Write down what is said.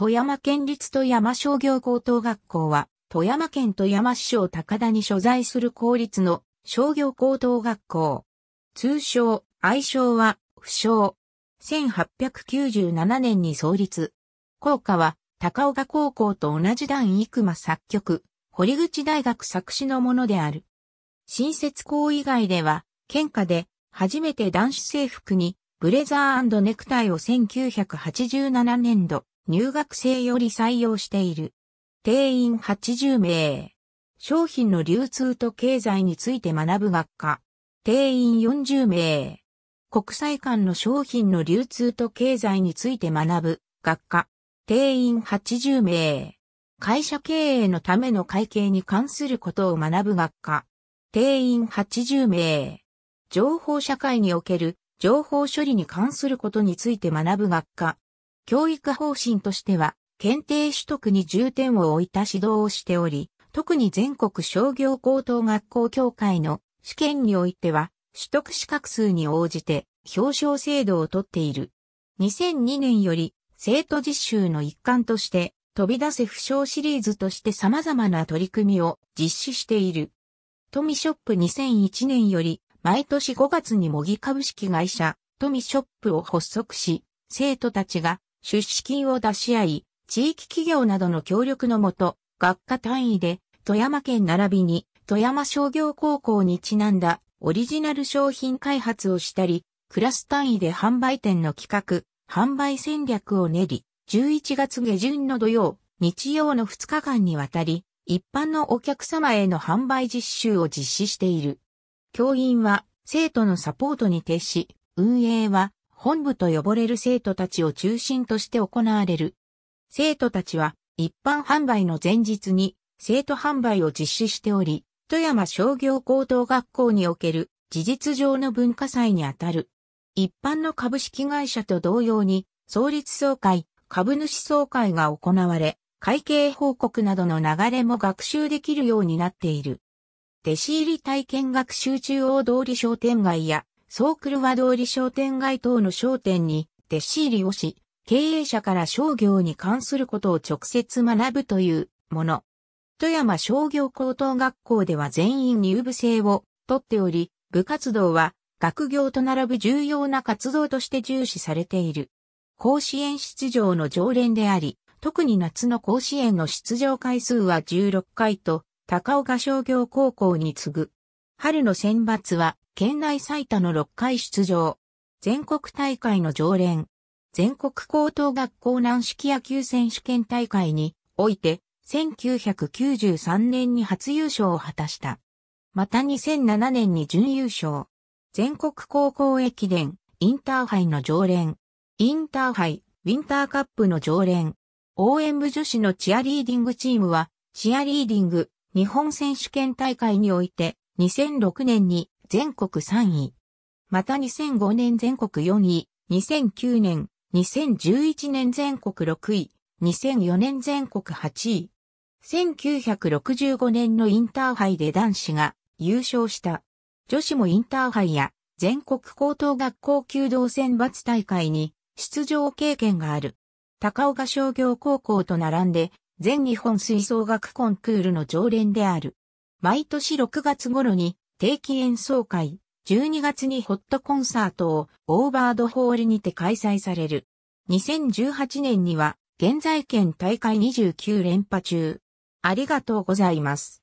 富山県立富山商業高等学校は、富山県富山市長高田に所在する公立の商業高等学校。通称、愛称は、不詳。1897年に創立。校歌は、高岡高校と同じ段幾間作曲、堀口大学作詞のものである。新設校以外では、県下で初めて男子制服にブレザーネクタイを1987年度、入学生より採用している。定員80名。商品の流通と経済について学ぶ学科。定員40名。国際間の商品の流通と経済について学ぶ学科。定員80名。会社経営のための会計に関することを学ぶ学科。定員80名。情報社会における情報処理に関することについて学ぶ学科。教育方針としては、検定取得に重点を置いた指導をしており、特に全国商業高等学校協会の試験においては、取得資格数に応じて表彰制度をとっている。2002年より生徒実習の一環として、飛び出せ負傷シリーズとして様々な取り組みを実施している。トミショップ2001年より、毎年5月に模擬株式会社、トミショップを発足し、生徒たちが出資金を出し合い、地域企業などの協力のもと、学科単位で富山県並びに富山商業高校にちなんだオリジナル商品開発をしたり、クラス単位で販売店の企画、販売戦略を練り、11月下旬の土曜、日曜の2日間にわたり、一般のお客様への販売実習を実施している。教員は生徒のサポートに徹し、運営は本部と呼ばれる生徒たちを中心として行われる。生徒たちは一般販売の前日に生徒販売を実施しており、富山商業高等学校における事実上の文化祭にあたる。一般の株式会社と同様に創立総会、株主総会が行われ、会計報告などの流れも学習できるようになっている。弟子入り体験学習中央通り商店街やソークルは通り商店街等の商店に弟子入りをし、経営者から商業に関することを直接学ぶというもの。富山商業高等学校では全員入部制を取っており、部活動は学業と並ぶ重要な活動として重視されている。甲子園出場の常連であり、特に夏の甲子園の出場回数は16回と、高岡商業高校に次ぐ。春の選抜は県内最多の6回出場。全国大会の常連。全国高等学校軟式野球選手権大会において1993年に初優勝を果たした。また2007年に準優勝。全国高校駅伝、インターハイの常連。インターハイ、ウィンターカップの常連。応援部女子のチアリーディングチームは、チアリーディング、日本選手権大会において、2006年に全国3位。また2005年全国4位、2009年、2011年全国6位、2004年全国8位。1965年のインターハイで男子が優勝した。女子もインターハイや全国高等学校級同選抜大会に出場経験がある。高岡商業高校と並んで全日本吹奏楽コンクールの常連である。毎年6月頃に定期演奏会、12月にホットコンサートをオーバードホールにて開催される。2018年には現在県大会29連覇中。ありがとうございます。